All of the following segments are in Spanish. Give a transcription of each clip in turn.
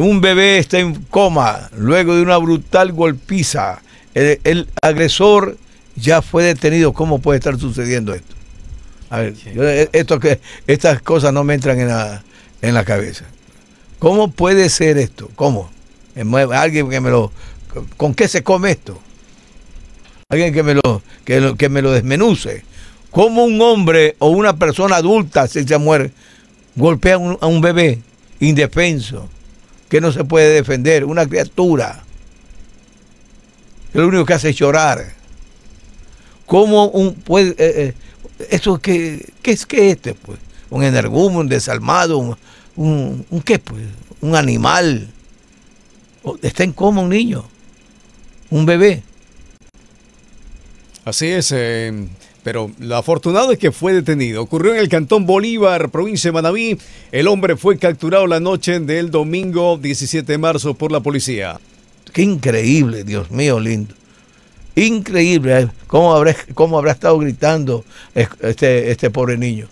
Un bebé está en coma luego de una brutal golpiza. El, agresor ya fue detenido. ¿Cómo puede estar sucediendo esto? A ver, eh, estas cosas no me entran en la, cabeza. ¿Cómo puede ser esto? ¿Cómo? Alguien que me lo... ¿Con qué se come esto? Alguien que me lo, que, me lo desmenuce. ¿Cómo un hombre o una persona adulta, se muere, golpea a un bebé indefenso? que no se puede defender, una criatura que lo único que hace es llorar. ¿Cómo un puede eh, eh, eso qué, es que este pues? Un energúmeno, un desalmado, un, un, qué pues, un animal. Oh, está en coma un niño, un bebé. Así es, pero lo afortunado es que fue detenido. Ocurrió en el Cantón Bolívar, provincia de Manaví. El hombre fue capturado la noche del domingo 17 de marzo por la policía. Qué increíble, Dios mío, lindo. Increíble, ¿eh? ¿cómo habrá, habrá estado gritando este, este pobre niño?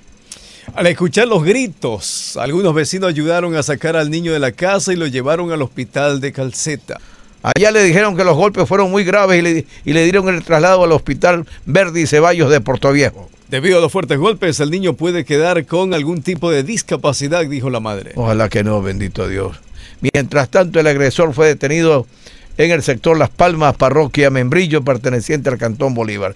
Al escuchar los gritos, algunos vecinos ayudaron a sacar al niño de la casa y lo llevaron al hospital de Calceta. Allá le dijeron que los golpes fueron muy graves y le, dieron el traslado al hospital Verdi Ceballos de Viejo. Debido a los fuertes golpes, el niño puede quedar con algún tipo de discapacidad, dijo la madre. Ojalá que no, bendito Dios. Mientras tanto, el agresor fue detenido en el sector Las Palmas, parroquia Membrillo, perteneciente al Cantón Bolívar.